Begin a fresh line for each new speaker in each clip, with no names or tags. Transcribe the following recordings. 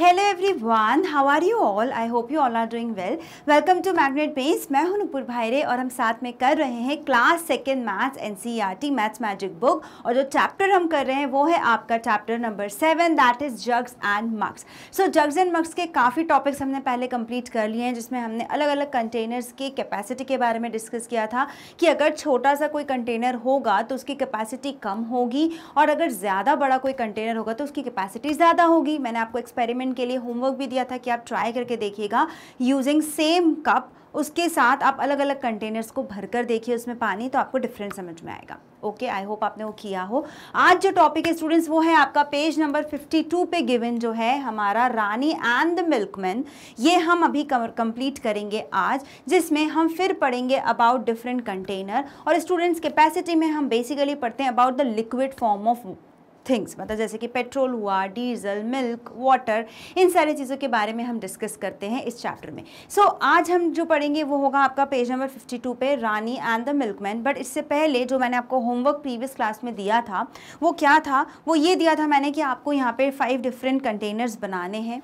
Hello everyone how are you all I hope you all are doing well welcome to magnet base मैं हूं नुपुर भाईरे और हम साथ में कर रहे हैं class second maths NCERT maths magic book और जो चैप्टर हम कर रहे हैं वो है आपका chapter number seven that is jugs and mugs so jugs and mugs के काफ़ी टॉपिक्स हमने पहले कंप्लीट कर लिए हैं जिसमें हमने अलग अलग कंटेनर्स की कैपेसिटी के बारे में डिस्कस किया था कि अगर छोटा सा कोई कंटेनर होगा तो उसकी कैपेसिटी कम होगी और अगर ज़्यादा बड़ा कोई कंटेनर होगा तो उसकी कैपेसिटी ज़्यादा होगी मैंने आपको एक्सपेरिमेंट असाइनमेंट के लिए होमवर्क भी दिया था कि आप ट्राई करके देखिएगा यूजिंग सेम कप उसके साथ आप अलग अलग कंटेनर्स को भरकर देखिए उसमें पानी तो आपको डिफरेंट समझ में आएगा ओके आई होप आपने वो किया हो आज जो टॉपिक है स्टूडेंट्स वो है आपका पेज नंबर 52 पे गिवन जो है हमारा रानी एंड द मिल्कमैन ये हम अभी कंप्लीट करेंगे आज जिसमें हम फिर पढ़ेंगे अबाउट डिफरेंट कंटेनर और स्टूडेंट्स कैपेसिटी में हम बेसिकली पढ़ते हैं about the liquid form of things मतलब जैसे कि पेट्रोल हुआ डीजल मिल्क वाटर इन सारी चीज़ों के बारे में हम डिस्कस करते हैं इस चैप्टर में सो so, आज हम जो पढ़ेंगे वो होगा आपका पेज नंबर 52 पे Rani and the milkman but इससे पहले जो मैंने आपको होमवर्क प्रीवियस क्लास में दिया था वो क्या था वो ये दिया था मैंने कि आपको यहाँ पर फाइव डिफरेंट कंटेनर्स बनाने हैं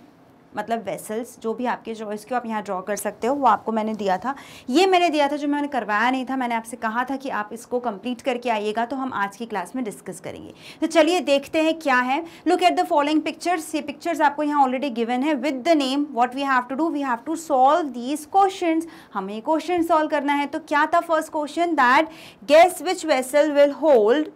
मतलब वेसल्स जो भी आपके चॉइस के आप यहाँ ड्रॉ कर सकते हो वो आपको मैंने दिया था ये मैंने दिया था जो मैंने करवाया नहीं था मैंने आपसे कहा था कि आप इसको कंप्लीट करके आइएगा तो हम आज की क्लास में डिस्कस करेंगे तो चलिए देखते हैं क्या है look at the following pictures ये पिक्चर्स आपको यहाँ ऑलरेडी गिवन है with the name what we have to do we have to solve these question हमें क्वेश्चन सॉल्व करना है तो क्या था first question that guess which vessel will hold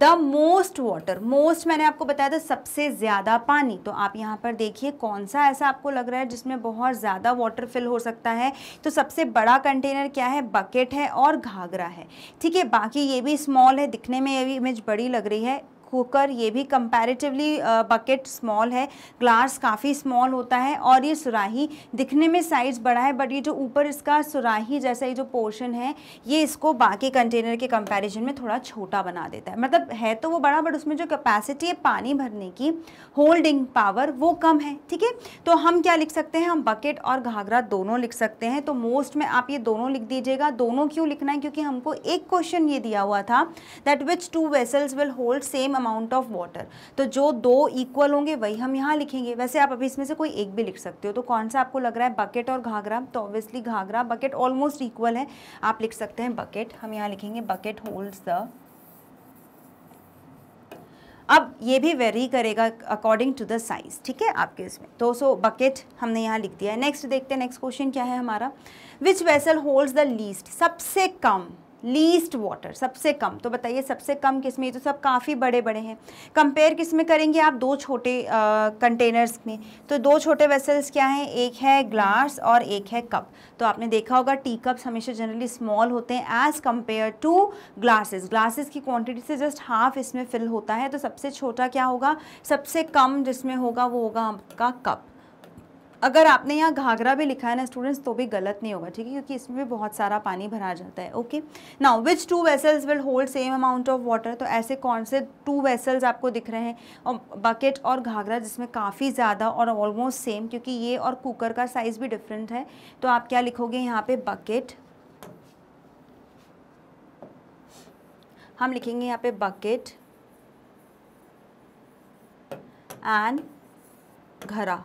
the most water most मैंने आपको बताया था सबसे ज़्यादा पानी तो आप यहाँ पर देखिए कौन सा ऐसा आपको लग रहा है जिसमें बहुत ज़्यादा वाटर फिल हो सकता है तो सबसे बड़ा कंटेनर क्या है बकेट है और घाघरा है ठीक है बाकी ये भी स्मॉल है दिखने में ये भी इमेज बड़ी लग रही है कुकर ये भी कंपैरेटिवली बकेट स्मॉल है ग्लास काफ़ी स्मॉल होता है और ये सुराही दिखने में साइज़ बड़ा है बट ये जो ऊपर इसका सुराही जैसा ये जो पोर्शन है ये इसको बाकी कंटेनर के कंपैरिजन में थोड़ा छोटा बना देता है मतलब है तो वो बड़ा बट उसमें जो कैपेसिटी है पानी भरने की होल्डिंग पावर वो कम है ठीक है तो हम क्या लिख सकते हैं हम बकेट और घाघरा दोनों लिख सकते हैं तो मोस्ट में आप ये दोनों लिख दीजिएगा दोनों क्यों लिखना है क्योंकि हमको एक क्वेश्चन ये दिया हुआ था that which two vessels will hold same amount of water तो जो दो इक्वल होंगे वही हम यहाँ लिखेंगे वैसे आप अभी इसमें से कोई एक भी लिख सकते हो तो कौन सा आपको लग रहा है बकेट और घाघरा तो ऑब्वियसली घाघरा बकेट ऑलमोस्ट इक्वल है आप लिख सकते हैं बकेट हम यहाँ लिखेंगे बकेट होल्ड्स द अब ये भी वेरी करेगा अकॉर्डिंग टू द साइज ठीक है आपके इसमें तो सो बकेट हमने यहाँ लिख दिया है नेक्स्ट देखते हैं नेक्स्ट क्वेश्चन क्या है हमारा which vessel holds the least सबसे कम लीस्ट वाटर सबसे कम तो बताइए सबसे कम किस में ये तो सब काफ़ी बड़े बड़े हैं कंपेयर किस में करेंगे आप दो छोटे कंटेनर्स में तो दो छोटे वेसल्स क्या हैं एक है ग्लास और एक है कप तो आपने देखा होगा टी कप्स हमेशा जनरली स्मॉल होते हैं as compare to glasses glasses की क्वांटिटी से जस्ट हाफ इसमें फिल होता है तो सबसे छोटा क्या होगा सबसे कम जिसमें होगा वो होगा आपका कप अगर आपने यहाँ घाघरा भी लिखा है ना स्टूडेंट्स तो भी गलत नहीं होगा ठीक है क्योंकि इसमें भी बहुत सारा पानी भरा जाता है okay now which two vessels will hold same amount of water तो ऐसे कौन से टू वेसल्स आपको दिख रहे हैं और बकेट और घाघरा जिसमें काफ़ी ज़्यादा और ऑलमोस्ट सेम क्योंकि ये और कुकर का साइज़ भी डिफरेंट है तो आप क्या लिखोगे यहाँ पे बकेट हम लिखेंगे यहाँ पे बकेट एंड घरा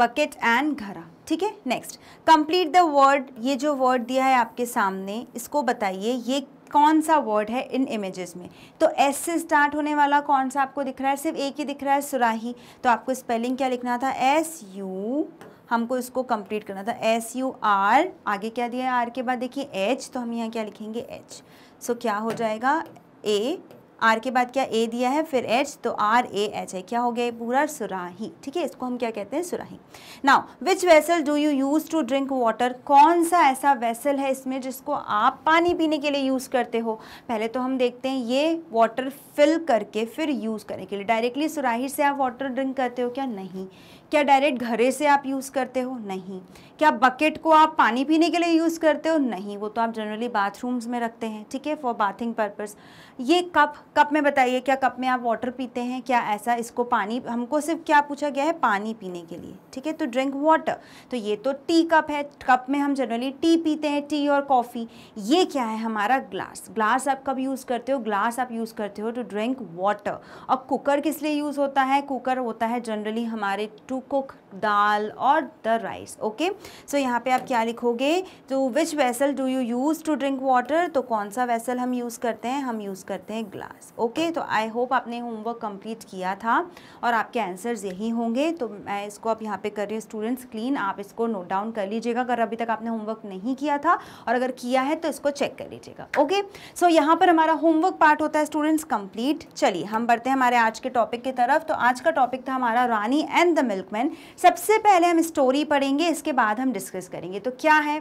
बकेट एंड घरा ठीक है नेक्स्ट कंप्लीट द वर्ड ये जो वर्ड दिया है आपके सामने इसको बताइए ये कौन सा वर्ड है इन इमेजेस में तो एस से स्टार्ट होने वाला कौन सा आपको दिख रहा है सिर्फ एक ही दिख रहा है सुराही तो आपको स्पेलिंग क्या लिखना था एस यू हमको इसको कंप्लीट करना था एस यू आर आगे क्या दिया है आर के बाद देखिए एच तो हम यहाँ क्या लिखेंगे एच सो so, क्या हो जाएगा ए आर के बाद क्या ए दिया है फिर एच तो आर ए एच है क्या हो गया पूरा सुराही ठीक है इसको हम क्या कहते हैं सुराही now which vessel do you use to drink water कौन सा ऐसा वेसल है इसमें जिसको आप पानी पीने के लिए यूज़ करते हो पहले तो हम देखते हैं ये वाटर फिल करके फिर यूज़ करने के लिए डायरेक्टली सुराही से आप वाटर ड्रिंक करते हो क्या नहीं क्या डायरेक्ट घरे से आप यूज़ करते हो नहीं क्या बकेट को आप पानी पीने के लिए यूज़ करते हो नहीं वो तो आप जनरली बाथरूम्स में रखते हैं ठीक है फॉर बाथिंग पर्पस ये कप कप में बताइए क्या कप में आप वाटर पीते हैं क्या ऐसा इसको पानी हमको सिर्फ क्या पूछा गया है पानी पीने के लिए ठीक है तो ड्रिंक वाटर तो ये तो टी कप है कप में हम जनरली टी पीते हैं टी और कॉफ़ी ये क्या है हमारा ग्लास ग्लास आप कब यूज़ करते हो ग्लास आप यूज़ करते हो टू ड्रिंक वाटर और कुकर किस लिए यूज़ होता है कुकर होता है जनरली हमारे टू कुक दाल और द राइस ओके सो यहाँ पे आप क्या लिखोगे तो which vessel do you use to drink water तो कौन सा वेसल हम यूज करते हैं हम यूज़ करते हैं ग्लास ओके तो आई होप आपने होमवर्क कम्प्लीट किया था और आपके आंसर्स यही होंगे तो मैं इसको आप यहाँ पे कर रही हूँ स्टूडेंट्स क्लीन आप इसको नोट डाउन कर लीजिएगा अगर अभी तक आपने होमवर्क नहीं किया था और अगर किया है तो इसको चेक कर लीजिएगा ओके सो यहाँ पर हमारा होमवर्क पार्ट होता है स्टूडेंट्स कंप्लीट चलिए हम बढ़ते हैं हमारे आज के टॉपिक की तरफ तो आज का टॉपिक था हमारा Rani and the milkman सबसे पहले हम स्टोरी पढ़ेंगे इसके बाद हम डिस्कस करेंगे तो क्या है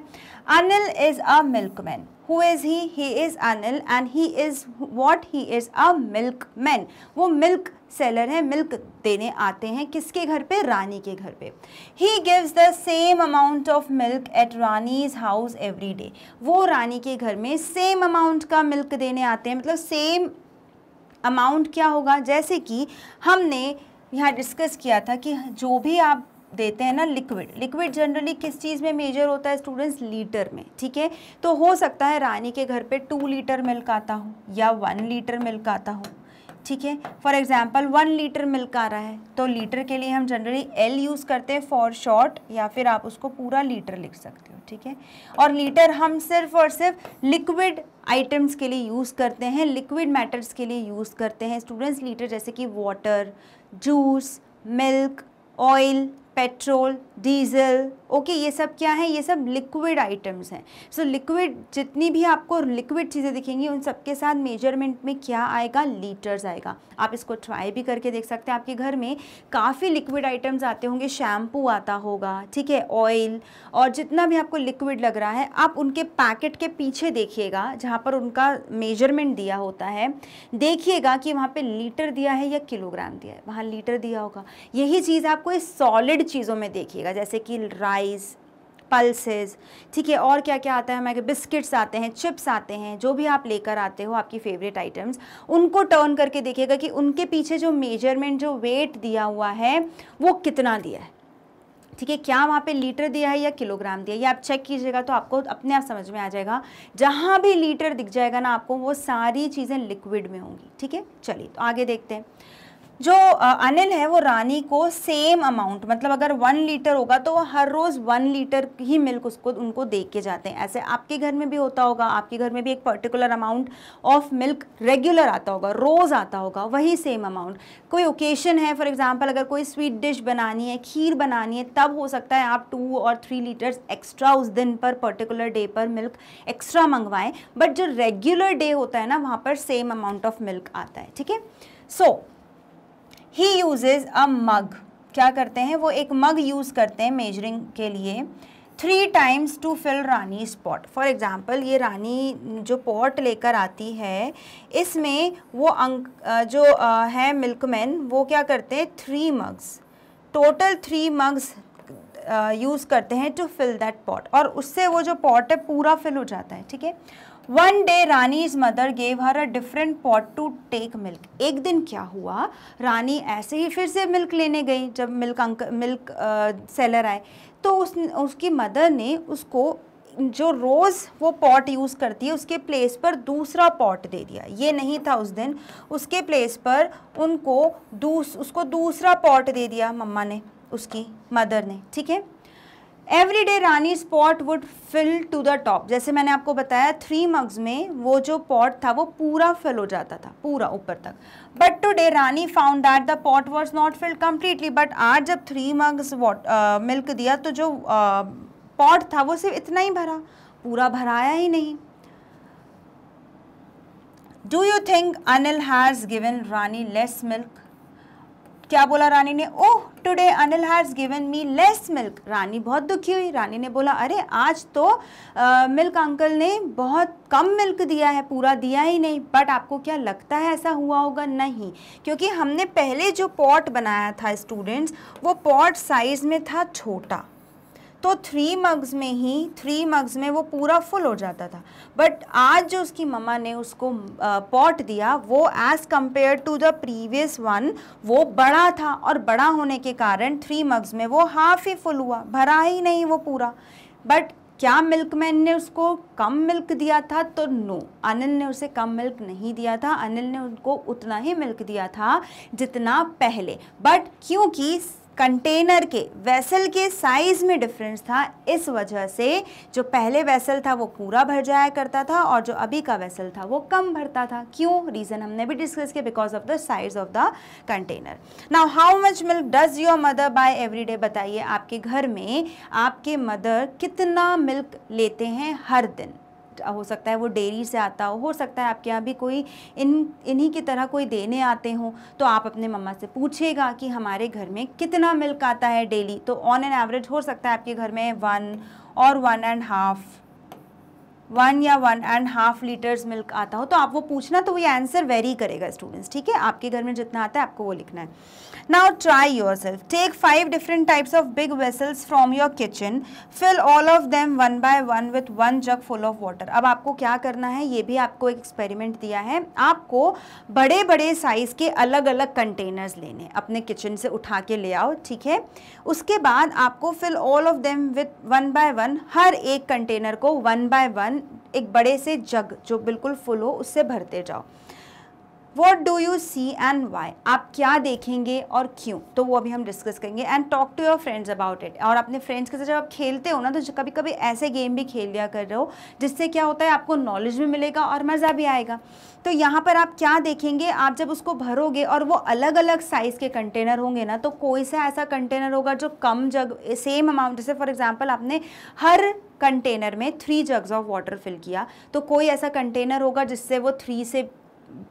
Anil is a milkman who is he he is Anil and he is what he is a milkman वो मिल्क सेलर है मिल्क देने आते हैं किसके घर पे रानी के घर पे he gives the same amount of milk at Rani's house every day वो रानी के घर में सेम अमाउंट का मिल्क देने आते हैं मतलब सेम अमाउंट क्या होगा जैसे कि हमने यहाँ डिस्कस किया था कि जो भी आप देते हैं ना लिक्विड लिक्विड जनरली किस चीज़ में मेजर होता है स्टूडेंट्स लीटर में ठीक है तो हो सकता है रानी के घर पे टू लीटर मिल्क आता हो या वन लीटर मिल्क आता हो ठीक है for example one litre milk आ रहा है तो लीटर के लिए हम जनरली एल यूज़ करते हैं फॉर शॉर्ट या फिर आप उसको पूरा लीटर लिख सकते हो ठीक है और लीटर हम सिर्फ और सिर्फ लिक्विड आइटम्स के लिए यूज़ करते हैं लिक्विड मैटर्स के लिए यूज़ करते हैं स्टूडेंट्स लीटर जैसे कि water juice, milk, oil, petrol, diesel okay ये सब क्या है ये सब लिक्विड आइटम्स हैं सो लिक्विड जितनी भी आपको लिक्विड चीज़ें दिखेंगी उन सब के साथ मेजरमेंट में क्या आएगा लीटर्स आएगा आप इसको ट्राई भी करके देख सकते हैं आपके घर में काफ़ी लिक्विड आइटम्स आते होंगे शैम्पू आता होगा ठीक है ऑयल और जितना भी आपको लिक्विड लग रहा है आप उनके पैकेट के पीछे देखिएगा जहाँ पर उनका मेजरमेंट दिया होता है देखिएगा कि वहाँ पर लीटर दिया है या किलोग्राम दिया है वहाँ लीटर दिया होगा यही चीज़ आपको इस सॉलिड चीज़ों में देखिएगा है जैसे कि राइस पल्सेस ठीक है और क्या क्या आता है हमारे बिस्किट्स आते हैं चिप्स आते हैं जो भी आप लेकर आते हो आपकी फेवरेट आइटम्स उनको टर्न करके देखिएगा कि उनके पीछे जो मेजरमेंट जो वेट दिया हुआ है वो कितना दिया है ठीक है क्या वहाँ पे लीटर दिया है या किलोग्राम दिया है ये आप चेक कीजिएगा तो आपको अपने आप समझ में आ जाएगा जहाँ भी लीटर दिख जाएगा ना आपको वो सारी चीज़ें लिक्विड में होंगी ठीक है चलिए तो आगे देखते हैं जो अनिल है वो रानी को सेम अमाउंट मतलब अगर वन लीटर होगा तो हर रोज़ वन लीटर ही मिल्क उसको उनको दे के जाते हैं ऐसे आपके घर में भी होता होगा आपके घर में भी एक particular amount of milk regular आता होगा रोज़ आता होगा वही सेम अमाउंट कोई ओकेशन है फॉर एग्ज़ाम्पल अगर कोई स्वीट डिश बनानी है खीर बनानी है तब हो सकता है आप टू और थ्री लीटर्स एक्स्ट्रा उस दिन पर पर्टिकुलर डे पर मिल्क एक्स्ट्रा मंगवाएं बट जो रेगुलर डे होता है ना वहाँ पर सेम अमाउंट ऑफ मिल्क आता है ठीक है सो ही यूजेज़ अ मग क्या करते हैं वो एक मग यूज़ करते हैं मेजरिंग के लिए three times to fill Rani pot for example ये रानी जो पॉट लेकर आती है इसमें वो अंक जो है मिल्कमैन वो क्या करते हैं three mugs total three mugs use करते हैं टू फिल दैट पॉट और उससे वो जो पॉट है पूरा फिल हो जाता है ठीक है one day Rani's mother gave her a different pot to take milk एक दिन क्या हुआ रानी ऐसे ही फिर से मिल्क लेने गई जब मिल्क अंक मिल्क सेलर आए तो उस उसकी मदर ने उसको जो रोज़ वो पॉट यूज़ करती है उसके प्लेस पर दूसरा पॉट दे दिया ये नहीं था उस दिन उसके प्लेस पर उनको दूस उसको दूसरा पॉट दे दिया मम्मा ने उसकी मदर ने ठीक है every day Rani spot would fill to the top जैसे मैंने आपको बताया थ्री मग्स में वो जो पॉट था वो पूरा फिल हो जाता था पूरा ऊपर तक but today Rani found that the pot was not filled completely but आज जब थ्री मग्स वॉट मिल्क दिया तो जो पॉट uh, था वो सिर्फ इतना ही भरा पूरा भराया ही नहीं do you think Anil has given Rani less milk क्या बोला रानी ने oh today Anil has given me less milk Rani बहुत दुखी हुई रानी ने बोला अरे आज तो मिल्क मिल्क अंकल ने बहुत कम मिल्क दिया है पूरा दिया ही नहीं बट आपको क्या लगता है ऐसा हुआ होगा नहीं क्योंकि हमने पहले जो पॉट बनाया था स्टूडेंट्स वो पॉट साइज़ में था छोटा तो थ्री मग्स में ही थ्री मग्स में वो पूरा फुल हो जाता था बट आज जो उसकी मम्मा ने उसको पॉट दिया वो as compare to the previous one वो बड़ा था और बड़ा होने के कारण थ्री मग्स में वो हाफ ही फुल हुआ भरा ही नहीं वो पूरा बट क्या मिल्कमैन ने उसको कम मिल्क दिया था तो नो अनिल ने उसे कम मिल्क नहीं दिया था अनिल ने उनको उतना ही मिल्क दिया था जितना पहले बट क्योंकि कंटेनर के वेसल के साइज़ में डिफरेंस था इस वजह से जो पहले वेसल था वो पूरा भर जाया करता था और जो अभी का वेसल था वो कम भरता था क्यों रीज़न हमने भी डिस्कस किया because of the size of the container now how much milk does your mother buy every day बताइए आपके घर में आपके मदर कितना मिल्क लेते हैं हर दिन हो सकता है वो डेयरी से आता हो हो सकता है आपके यहाँ भी कोई इन इन्हीं की तरह कोई देने आते हों तो आप अपने मम्मा से पूछेगा कि हमारे घर में कितना मिल्क आता है डेली तो ऑन एन एवरेज हो सकता है आपके घर में वन और वन एंड हाफ़ वन या one and half litres milk आता हो तो आप वो पूछना तो ये आंसर वेरी करेगा स्टूडेंट्स ठीक है आपके घर में जितना आता है आपको वो लिखना है now try yourself take five different types of big vessels from your kitchen fill all of them one by one with one jug full of water अब आपको क्या करना है ये भी आपको एक एक्सपेरिमेंट दिया है आपको बड़े बड़े साइज़ के अलग अलग कंटेनर्स लेने अपने किचन से उठा के ले आओ ठीक है उसके बाद आपको fill all of them with one by one हर एक कंटेनर को वन बाय वन वन एक बड़े से जग जो बिल्कुल फुल हो उससे भरते जाओ what do you see and why आप क्या देखेंगे और क्यों तो वो अभी हम डिस्कस करेंगे and talk to your friends about it और अपने फ्रेंड्स के साथ जब आप खेलते हो ना तो कभी कभी ऐसे गेम भी खेल लिया कर रहे हो जिससे क्या होता है आपको नॉलेज भी मिलेगा और मज़ा भी आएगा तो यहाँ पर आप क्या देखेंगे आप जब उसको भरोगे और वो अलग अलग साइज़ के कंटेनर होंगे ना तो कोई सा ऐसा कंटेनर होगा जो कम जग सेम अमाउंट जैसे फॉर एग्जाम्पल आपने हर कंटेनर में three jugs of water fill किया तो कोई ऐसा कंटेनर होगा जिससे वो थ्री से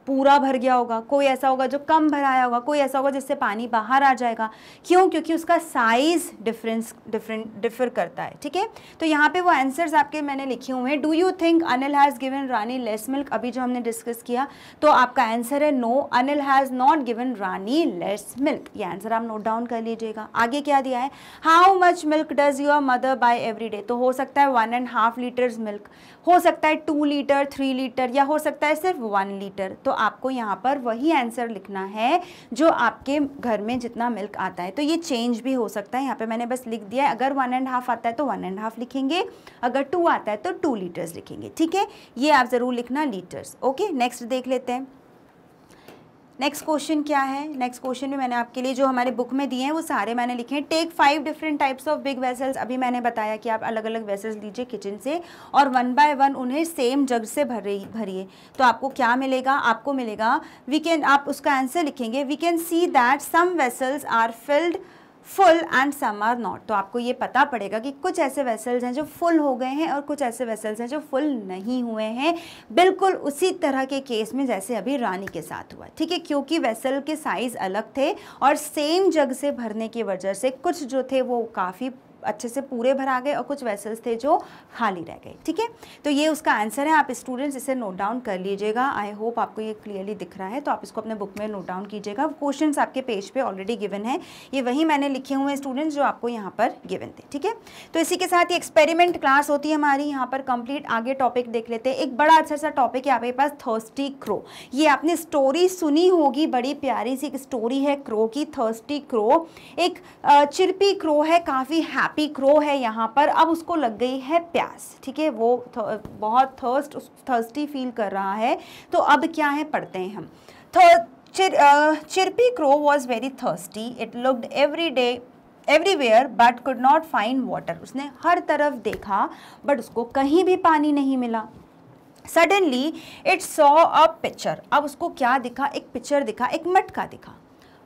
पूरा भर गया होगा कोई ऐसा होगा जो कम भराया होगा कोई ऐसा होगा जिससे पानी बाहर आ जाएगा क्यों क्योंकि उसका साइज़ डिफरेंस डिफरेंट डिफर करता है ठीक है तो यहाँ पे वो आंसर्स आपके मैंने लिखे हुए हैं do you think Anil has given Rani less milk अभी जो हमने डिस्कस किया तो आपका आंसर है no Anil has not given Rani less milk ये आंसर आप नोट डाउन कर लीजिएगा आगे क्या दिया है how much milk does your mother buy every day तो हो सकता है one and half litres milk हो सकता है टू लीटर थ्री लीटर या हो सकता है सिर्फ वन लीटर लीटर तो आपको यहाँ पर वही आंसर लिखना है जो आपके घर में जितना मिल्क आता है तो ये चेंज भी हो सकता है यहाँ पे मैंने बस लिख दिया है अगर वन एंड हाफ आता है तो वन एंड हाफ लिखेंगे अगर टू आता है तो टू लीटर्स लिखेंगे ठीक है ये आप ज़रूर लिखना लीटर्स ओके नेक्स्ट देख लेते हैं नेक्स्ट क्वेश्चन क्या है नेक्स्ट क्वेश्चन में मैंने आपके लिए जो हमारे बुक में दिए हैं वो सारे मैंने लिखे हैं take five different types of big vessels अभी मैंने बताया कि आप अलग अलग वेसल्स लीजिए किचन से और वन बाय वन उन्हें सेम जग से भर रही भरिए तो आपको क्या मिलेगा आपको मिलेगा वी कैन आप उसका आंसर लिखेंगे we can see that some vessels are filled full and some are not तो आपको ये पता पड़ेगा कि कुछ ऐसे वेसल्स हैं जो फुल हो गए हैं और कुछ ऐसे वेसल्स हैं जो फुल नहीं हुए हैं बिल्कुल उसी तरह के केस में जैसे अभी रानी के साथ हुआ ठीक है क्योंकि वेसल के साइज़ अलग थे और सेम जग से भरने की वजह से कुछ जो थे वो काफ़ी अच्छे से पूरे भरा गए और कुछ वेसल्स थे जो खाली रह गए ठीक है तो ये उसका आंसर है आप स्टूडेंट्स इसे नोट डाउन कर लीजिएगा आई होप आपको ये क्लियरली दिख रहा है तो आप इसको अपने बुक में नोट डाउन कीजिएगा क्वेश्चन आपके पेज पर ऑलरेडी गिवन है ये वही मैंने लिखे हुए हैं स्टूडेंट्स जो आपको यहाँ पर गिवन थे ठीक है तो इसी के साथ ये एक्सपेरिमेंट क्लास होती है हमारी यहाँ पर कंप्लीट आगे टॉपिक देख लेते हैं एक बड़ा अच्छा सा टॉपिक है आपके पास थर्स्टी क्रो ये आपने स्टोरी सुनी होगी बड़ी प्यारी सी एक स्टोरी है क्रो की थर्स्टी क्रो एक चिरपी क्रो है काफ़ी हैप हैप्पी क्रो है यहाँ पर अब उसको लग गई है प्यास ठीक है वो बहुत थर्स्ट थर्स्टी फील कर रहा है तो अब क्या है पढ़ते हैं हम थर् चिर, Chirpy crow was very thirsty it looked every day everywhere but could not find water उसने हर तरफ देखा बट उसको कहीं भी पानी नहीं मिला suddenly it saw a pitcher अब उसको क्या दिखा एक पिक्चर दिखा एक मटका दिखा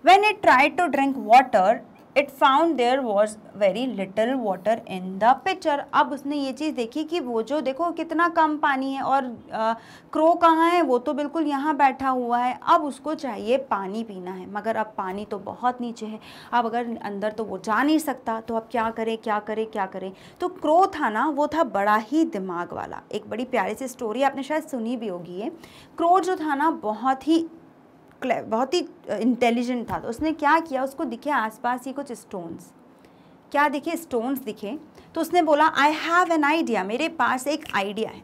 when it try to drink water it found there was very little water in the pitcher अब उसने ये चीज़ देखी कि वो जो देखो कितना कम पानी है और आ, क्रो कहाँ है वो तो बिल्कुल यहाँ बैठा हुआ है अब उसको चाहिए पानी पीना है मगर अब पानी तो बहुत नीचे है अब अगर अंदर तो वो जा नहीं सकता तो अब क्या करें क्या करें क्या करें तो क्रो था ना वो था बड़ा ही दिमाग वाला एक बड़ी प्यारी सी स्टोरी आपने शायद सुनी भी होगी ये क्रो जो था ना बहुत ही बहुत ही इंटेलिजेंट था तो उसने क्या किया उसको दिखे आसपास ही कुछ स्टोन्स क्या दिखे स्टोन्स दिखे तो उसने बोला आई हैव एन आइडिया मेरे पास एक आइडिया है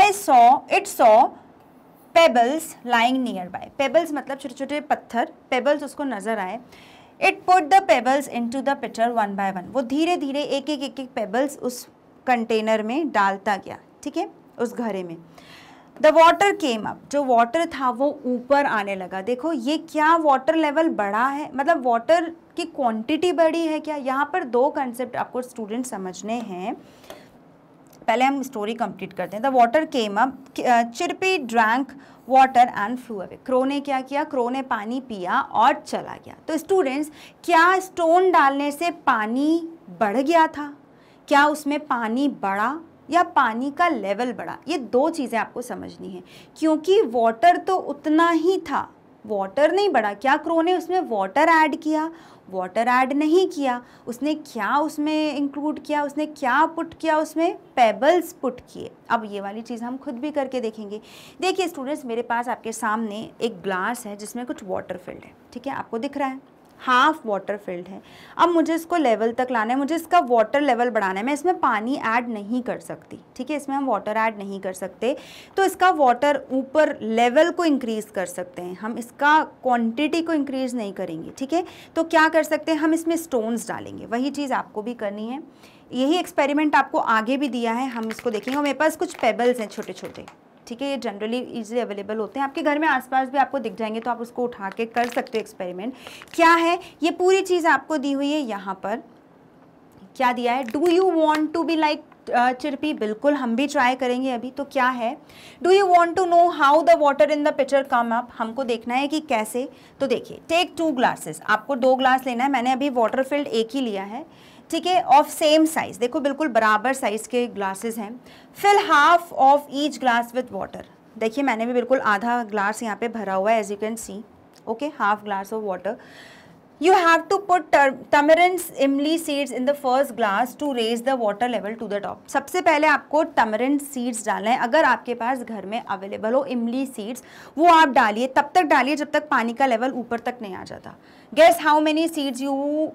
I saw it saw pebbles lying nearby pebbles मतलब छोटे छोटे पत्थर पेबल्स उसको नज़र आए it put the pebbles into the pitcher one by one वो धीरे धीरे एक एक एक एक पेबल्स उस कंटेनर में डालता गया ठीक है उस घरे में द वॉटर केम अप जो वाटर था वो ऊपर आने लगा देखो ये क्या वाटर लेवल बढ़ा है मतलब वाटर की क्वांटिटी बढ़ी है क्या यहाँ पर दो कंसेप्ट आपको स्टूडेंट समझने हैं पहले हम स्टोरी कंप्लीट करते हैं the water came up Chirpy drank water and flew away crow ने क्या किया क्रो ने पानी पिया और चला गया तो स्टूडेंट्स क्या स्टोन डालने से पानी बढ़ गया था क्या उसमें पानी बढ़ा या पानी का लेवल बढ़ा ये दो चीज़ें आपको समझनी है क्योंकि वाटर तो उतना ही था वाटर नहीं बढ़ा क्या क्रो ने उसमें वाटर ऐड किया वाटर ऐड नहीं किया उसने क्या उसमें इंक्लूड किया उसने क्या पुट किया उसमें पेबल्स पुट किए अब ये वाली चीज़ हम खुद भी करके देखेंगे देखिए स्टूडेंट्स मेरे पास आपके सामने एक ग्लास है जिसमें कुछ वाटर फिल्ड है ठीक है आपको दिख रहा है हाफ वाटर फिल्ड है अब मुझे इसको लेवल तक लाना है मुझे इसका वाटर लेवल बढ़ाना है मैं इसमें पानी ऐड नहीं कर सकती ठीक है इसमें हम वाटर ऐड नहीं कर सकते तो इसका वाटर ऊपर लेवल को इंक्रीज़ कर सकते हैं हम इसका क्वांटिटी को इंक्रीज़ नहीं करेंगे ठीक है तो क्या कर सकते हैं हम इसमें स्टोन्स डालेंगे वही चीज़ आपको भी करनी है यही एक्सपेरिमेंट आपको आगे भी दिया है हम इसको देखेंगे मेरे पास कुछ पेबल्स हैं छोटे छोटे ठीक है ये जनरली इजीली अवेलेबल होते हैं आपके घर में आसपास भी आपको दिख जाएंगे तो आप उसको उठा के कर सकते हो एक्सपेरिमेंट क्या है ये पूरी चीज़ आपको दी हुई है यहाँ पर क्या दिया है do you want to be like Chirpy बिल्कुल हम भी ट्राई करेंगे अभी तो क्या है do you want to know how the water in the pitcher come up हमको देखना है कि कैसे तो देखिए टेक टू ग्लासेस आपको दो ग्लास लेना है मैंने अभी वाटर फिल्ड एक ही लिया है ठीक है ऑफ सेम साइज़ देखो बिल्कुल बराबर साइज़ के ग्लासेस हैं fill half of each glass with water देखिए मैंने भी बिल्कुल आधा ग्लास यहाँ पे भरा हुआ है as you can see okay half glass of water you have to put tamarind इमली seeds in the first glass to raise the water level to the top सबसे पहले आपको टमरेंस सीड्स डालना है अगर आपके पास घर में अवेलेबल हो इमली सीड्स वो आप डालिए तब तक डालिए जब तक पानी का लेवल ऊपर तक नहीं आ जाता guess how many seeds you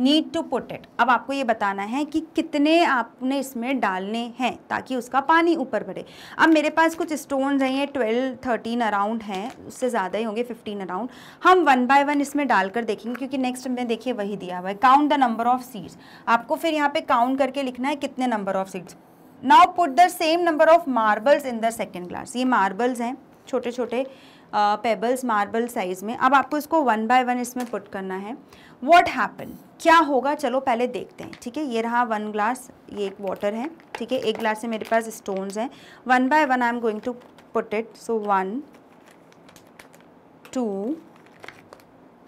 need to put it अब आपको ये बताना है कि कितने आपने इसमें डालने हैं ताकि उसका पानी ऊपर भरे अब मेरे पास कुछ स्टोन्स हैं ये ट्वेल्व थर्टीन अराउंड हैं उससे ज़्यादा ही होंगे फिफ्टीन अराउंड हम वन बाय वन इसमें डालकर देखेंगे क्योंकि नेक्स्ट में देखिए वही दिया हुआ है count the number of seeds आपको फिर यहाँ पे काउंट करके लिखना है कितने number of seeds now put the same number of marbles in the second class ये मार्बल्स हैं छोटे छोटे पेबल्स मार्बल साइज़ में अब आपको इसको वन बाय वन इसमें पुट करना है वॉट हैपन क्या होगा चलो पहले देखते हैं ठीक है ये रहा वन ग्लास ये एक वाटर है ठीक है एक ग्लास में मेरे पास स्टोन्स हैं one by one I am going to put it so one two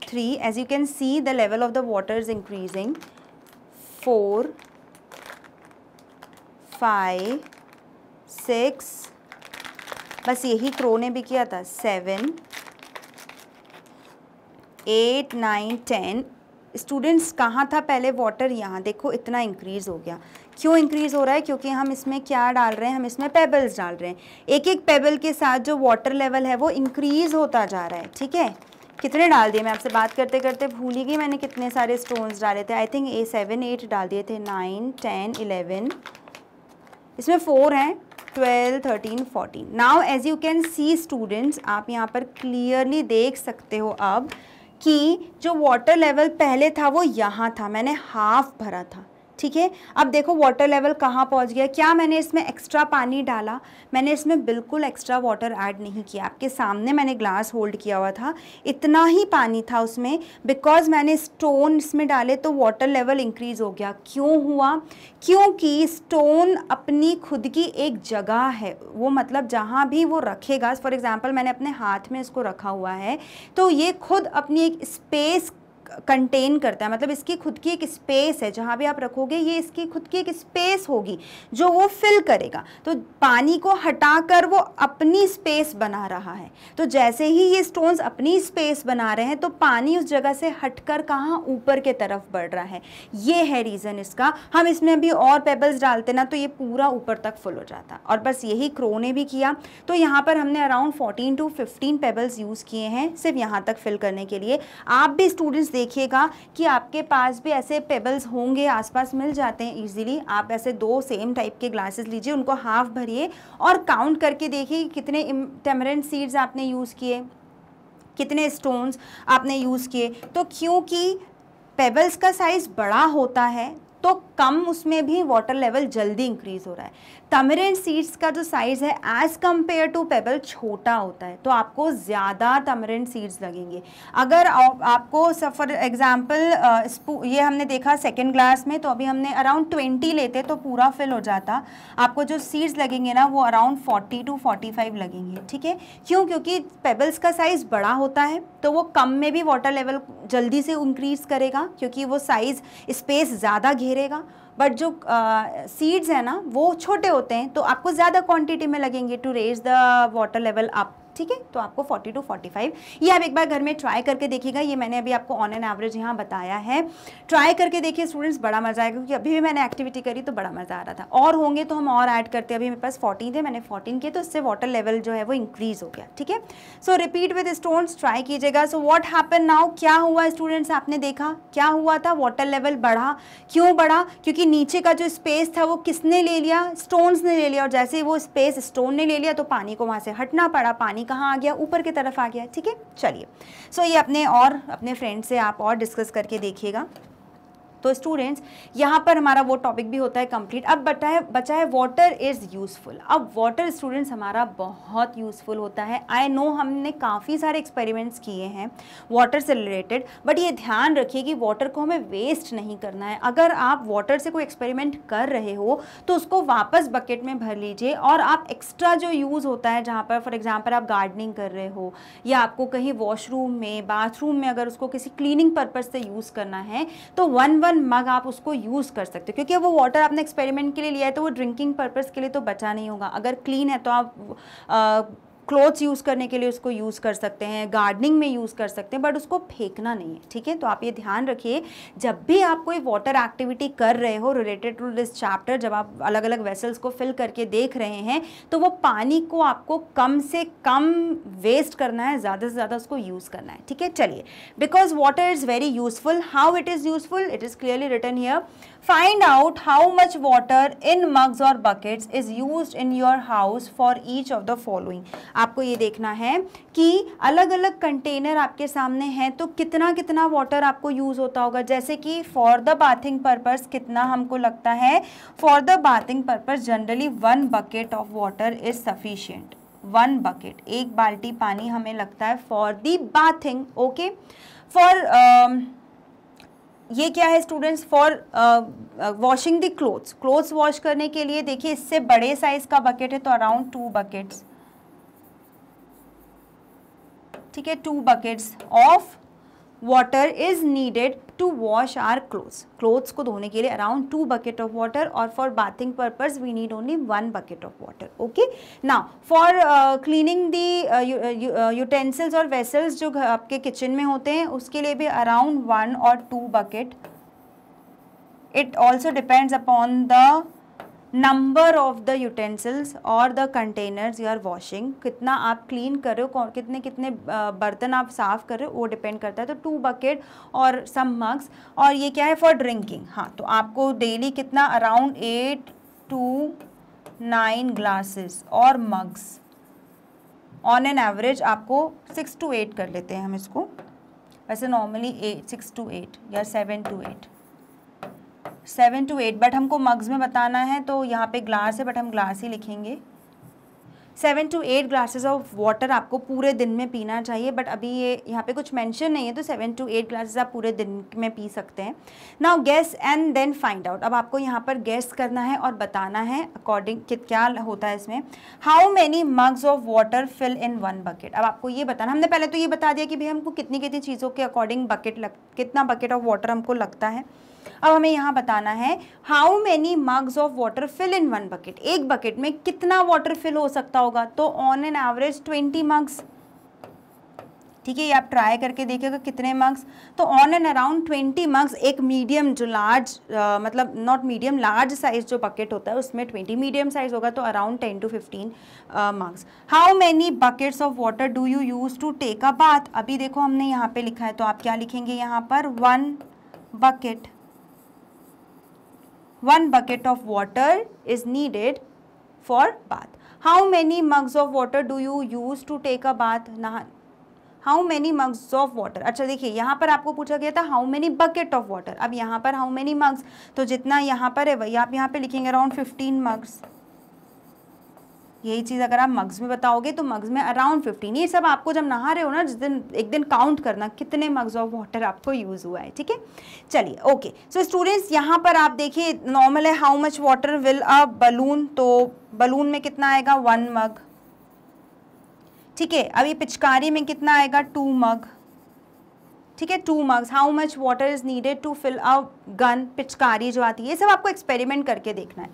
three as you can see the level of the water is increasing four five six बस यही क्रो ने भी किया था seven eight nine ten students कहाँ था पहले water यहाँ देखो इतना इंक्रीज़ हो गया क्यों इंक्रीज़ हो रहा है क्योंकि हम इसमें क्या डाल रहे हैं हम इसमें पेबल्स डाल रहे हैं एक एक पेबल के साथ जो वाटर लेवल है वो इंक्रीज़ होता जा रहा है ठीक है कितने डाल दिए मैं आपसे बात करते करते भूल ही गई मैंने कितने सारे स्टोन्स डाले थे I think a seven eight डाल दिए थे नाइन टेन इलेवन इसमें फ़ोर हैं twelve thirteen fourteen now as you can see students आप यहाँ पर क्लियरली देख सकते हो अब कि जो वाटर लेवल पहले था वो यहाँ था मैंने हाफ भरा था ठीक है अब देखो वाटर लेवल कहाँ पहुँच गया क्या मैंने इसमें एक्स्ट्रा पानी डाला मैंने इसमें बिल्कुल एक्स्ट्रा वाटर ऐड नहीं किया आपके सामने मैंने ग्लास होल्ड किया हुआ था इतना ही पानी था उसमें बिकॉज मैंने स्टोन इसमें डाले तो वाटर लेवल इंक्रीज़ हो गया क्यों हुआ क्योंकि स्टोन अपनी खुद की एक जगह है वो मतलब जहाँ भी वो रखेगा फॉर एग्ज़ाम्पल मैंने अपने हाथ में इसको रखा हुआ है तो ये खुद अपनी एक स्पेस कंटेन करता है मतलब इसकी खुद की एक स्पेस है जहाँ भी आप रखोगे ये इसकी खुद की एक स्पेस होगी जो वो फिल करेगा तो पानी को हटाकर वो अपनी स्पेस बना रहा है तो जैसे ही ये स्टोन्स अपनी स्पेस बना रहे हैं तो पानी उस जगह से हटकर कहाँ ऊपर के तरफ बढ़ रहा है ये है रीज़न इसका हम इसमें अभी और पेबल्स डालते ना तो ये पूरा ऊपर तक फुल हो जाता और बस यही क्रो ने भी किया तो यहाँ पर हमने around fourteen to fifteen pebbles use किए हैं सिर्फ यहाँ तक फिल करने के लिए आप भी स्टूडेंट्स देखिएगा कि आपके पास भी ऐसे पेबल्स होंगे आसपास मिल जाते हैं इजीली आप ऐसे दो सेम टाइप के ग्लासेस लीजिए उनको हाफ भरिए और काउंट करके देखिए कितने टेमरेंट सीड्स आपने यूज़ किए कितने स्टोन्स आपने यूज़ किए तो क्योंकि पेबल्स का साइज़ बड़ा होता है तो कम उसमें भी वाटर लेवल जल्दी इंक्रीज़ हो रहा है तमरेन सीड्स का जो साइज़ है एज़ कम्पेयर टू पेबल छोटा होता है तो आपको ज़्यादा तमरेन सीड्स लगेंगे अगर आपको फॉर एग्ज़ाम्पल ये हमने देखा सेकेंड क्लास में तो अभी हमने अराउंड ट्वेंटी लेते तो पूरा फिल हो जाता आपको जो सीड्स लगेंगे ना वो around forty to forty five लगेंगे ठीक है क्यों क्योंकि पेबल्स का साइज़ बड़ा होता है तो वो कम में भी वाटर लेवल जल्दी से इंक्रीज़ करेगा क्योंकि वो साइज़ स्पेस ज़्यादा घेरेगा बट जो सीड्स uh, है ना वो छोटे होते हैं तो आपको ज़्यादा क्वांटिटी में लगेंगे to raise the water level up ठीक है तो आपको 40 टू 45 ये आप एक बार घर में ट्राई करके देखिएगा ये मैंने अभी आपको ऑन एन एवरेज यहाँ बताया है ट्राई करके देखिए स्टूडेंट्स बड़ा मज़ा आएगा क्योंकि अभी भी मैंने एक्टिविटी करी तो बड़ा मज़ा आ रहा था और होंगे तो हम और ऐड करते अभी मेरे पास फोर्टीन थे मैंने फोर्टीन किए तो इससे वाटर लेवल जो है वो इंक्रीज़ हो गया ठीक है so repeat with stones try कीजिएगा सो वॉट हैपन नाउ क्या हुआ स्टूडेंट्स आपने देखा क्या हुआ था वाटर लेवल बढ़ा क्यों बढ़ा क्योंकि नीचे का जो स्पेस था वो किसने ले लिया स्टोन्स ने ले लिया और जैसे वो स्पेस स्टोन ने ले लिया तो पानी को वहाँ से हटना पड़ा पानी कहाँ आ गया ऊपर की तरफ आ गया ठीक है चलिए सो so, ये अपने और अपने फ्रेंड से आप और डिस्कस करके देखिएगा तो स्टूडेंट्स यहाँ पर हमारा वो टॉपिक भी होता है कंप्लीट अब बताए बचा है वाटर इज़ यूज़फुल अब वाटर स्टूडेंट्स हमारा बहुत यूज़फुल होता है आई नो हमने काफ़ी सारे एक्सपेरिमेंट्स किए हैं वाटर से रिलेटेड बट ये ध्यान रखिए कि वाटर को हमें वेस्ट नहीं करना है अगर आप वाटर से कोई एक्सपेरिमेंट कर रहे हो तो उसको वापस बकेट में भर लीजिए और आप एक्स्ट्रा जो यूज़ होता है जहाँ पर फॉर एग्ज़ाम्पल आप गार्डनिंग कर रहे हो या आपको कहीं वॉशरूम में बाथरूम में अगर उसको किसी क्लीनिंग पर्पज़ से यूज़ करना है तो वन वन ओपन मग आप उसको यूज़ कर सकते हो क्योंकि वो वाटर आपने एक्सपेरिमेंट के लिए लिया है तो वो ड्रिंकिंग पर्पज़ के लिए तो बचा नहीं होगा अगर क्लीन है तो आप आ, क्लोथ्स यूज़ करने के लिए उसको यूज़ कर सकते हैं गार्डनिंग में यूज़ कर सकते हैं बट उसको फेंकना नहीं है ठीक है तो आप ये ध्यान रखिए जब भी आप कोई वाटर एक्टिविटी कर रहे हो रिलेटेड टू दिस चैप्टर जब आप अलग अलग वेसल्स को फिल करके देख रहे हैं तो वो पानी को आपको कम से कम वेस्ट करना है ज़्यादा से ज़्यादा उसको यूज़ करना है ठीक है चलिए because water is very useful how it is useful it is clearly return here find out how much water in mugs और buckets is use in your house for each of the following आपको ये देखना है कि अलग अलग container आपके सामने हैं तो कितना कितना वाटर आपको यूज़ होता होगा जैसे कि फॉर द बाथिंग पर्पज़ कितना हमको लगता है for the bathing purpose generally one bucket of water is sufficient one bucket एक बाल्टी पानी हमें लगता है for the bathing okay for ये क्या है students for washing the clothes clothes wash करने के लिए देखिए इससे बड़े साइज का बकेट है तो अराउंड टू बकेट्स ठीक है two buckets of water is needed to wash our clothes clothes को धोने के लिए around two bucket of water और for bathing purpose we need only one bucket of water okay ना फॉर क्लीनिंग दी यूटेंसिल्स और vessels जो आपके kitchen में होते हैं उसके लिए भी अराउंड वन और two bucket it also depends upon the number of the utensils और the containers you are washing कितना आप क्लीन कर रहे हो कितने कितने बर्तन आप साफ़ कर रहे हो वो डिपेंड करता है तो टू बकेट और सम मग्स और ये क्या है फॉर ड्रिंकिंग हाँ तो आपको डेली कितना around eight to nine glasses और मग्स ऑन एन एवरेज आपको सिक्स टू एट कर लेते हैं हम इसको वैसे normally eight six to eight या seven to eight seven to eight but हमको मग्स में बताना है तो यहाँ पे ग्लास है बट हम ग्लास ही लिखेंगे seven to eight glasses of water आपको पूरे दिन में पीना चाहिए बट अभी ये यहाँ पे कुछ मेंशन नहीं है तो सेवन टू एट ग्लासेस आप पूरे दिन में पी सकते हैं now guess and then find out अब आपको यहाँ पर गैस करना है और बताना है अकॉर्डिंग क्या होता है इसमें how many mugs of water fill in one bucket अब आपको ये बताना हमने पहले तो ये बता दिया कि भाई हमको कितनी कितनी चीज़ों के अकॉर्डिंग बकेट लग कितना बकेट ऑफ वाटर हमको लगता है अब हमें यहाँ बताना है how many mugs of water fill in one bucket एक बकेट में कितना वाटर फिल हो सकता होगा तो on an average twenty mugs ठीक है ये आप ट्राई करके देखिएगा कितने मग्स तो on and around twenty mugs एक मीडियम जो लार्ज मतलब नॉट मीडियम लार्ज साइज जो बकेट होता है उसमें ट्वेंटी मीडियम साइज होगा तो around ten to fifteen mugs how many buckets of water do you use to take a bath अभी देखो हमने यहाँ पे लिखा है तो आप क्या लिखेंगे यहाँ पर one bucket one bucket of water is needed for bath how many mugs of water do you use to take a bath नहा how many mugs of water अच्छा देखिए यहाँ पर आपको पूछा गया था how many bucket of water अब यहाँ पर हाउ मैनी मग्स तो जितना यहाँ पर है वही आप यहाँ पे लिखेंगे अराउंड फिफ्टीन मग्स यही चीज़ अगर आप मग्स में बताओगे तो मग्स में अराउंड फिफ्टीन ये सब आपको जब नहा रहे हो ना जिस दिन एक दिन काउंट करना कितने मग्स ऑफ वाटर आपको यूज़ हुआ है ठीक है चलिए ओके सो स्टूडेंट्स यहाँ पर आप देखिए नॉर्मल है how much water will a balloon तो बलून में कितना आएगा वन मग ठीक है अभी पिचकारी में कितना आएगा टू मग ठीक है two mugs how much water is needed to fill a gun पिचकारी जो आती है ये सब आपको एक्सपेरिमेंट करके देखना है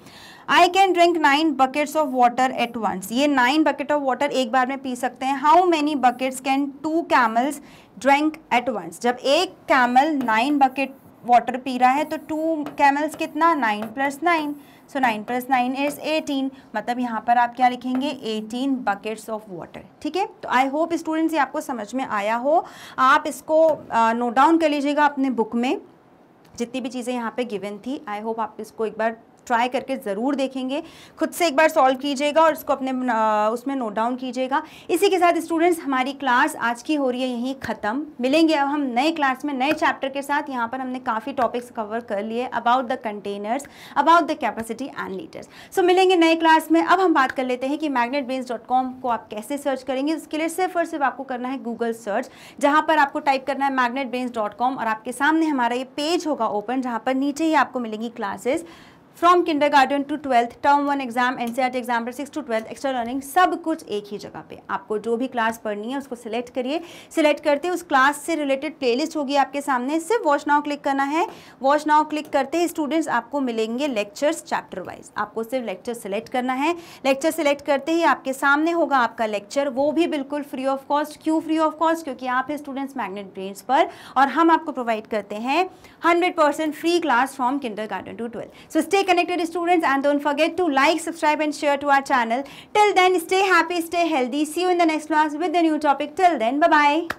I can drink nine buckets of water at once ये नाइन बकेट ऑफ वाटर एक बार में पी सकते हैं how many buckets can two camels drink at once जब एक कैमल नाइन बकेट वाटर पी रहा है तो टू कैमल्स कितना nine plus nine so nine plus nine is eighteen मतलब यहाँ पर आप क्या लिखेंगे एटीन बकेट्स ऑफ वाटर ठीक है तो आई होप स्टूडेंट्स ये आपको समझ में आया हो आप इसको नोट डाउन कर लीजिएगा अपने बुक में जितनी भी चीज़ें यहाँ पे गिवन थी आई होप आप इसको एक बार ट्राई करके ज़रूर देखेंगे खुद से एक बार सॉल्व कीजिएगा और इसको अपने उसमें नोट डाउन कीजिएगा इसी के साथ स्टूडेंट्स हमारी क्लास आज की हो रही है यहीं ख़त्म मिलेंगे अब हम नए क्लास में नए चैप्टर के साथ यहाँ पर हमने काफ़ी टॉपिक्स कवर कर लिए about the containers about the capacity and litres so मिलेंगे नए क्लास में अब हम बात कर लेते हैं कि मैगनेट को आप कैसे सर्च करेंगे उसके लिए सिर्फ और सिर्फ आपको करना है गूगल सर्च जहाँ पर आपको टाइप करना है मैगनेट और आपके सामने हमारा ये पेज होगा ओपन जहाँ पर नीचे ही आपको मिलेंगी classes from kindergarten to twelfth term one exam T exam six to twelfth extra learning सब कुछ एक ही जगह पे आपको जो भी क्लास पढ़नी है उसको सिलेक्ट करिए सिलेक्ट करते उस क्लास से रिलेटेड प्लेलिस्ट होगी आपके सामने सिर्फ वॉच नाउ क्लिक करना है वॉच नाउ क्लिक करते ही स्टूडेंट्स आपको मिलेंगे लेक्चर्स चैप्टर वाइज आपको सिर्फ लेक्चर सिलेक्ट करना है लेक्चर सिलेक्ट करते ही आपके सामने होगा आपका लेक्चर वो भी बिल्कुल फ्री ऑफ कॉस्ट क्यों फ्री ऑफ कॉस्ट क्योंकि आप है स्टूडेंट्स मैग्नेट ब्रेन्स पर और हम आपको प्रोवाइड करते हैं hundred percent free class from kindergarten to twelfth so stay connected students and don't forget to like, subscribe and share to our channel. Till then, stay happy, stay healthy. See you in the next class with the new topic. Till then, bye-bye.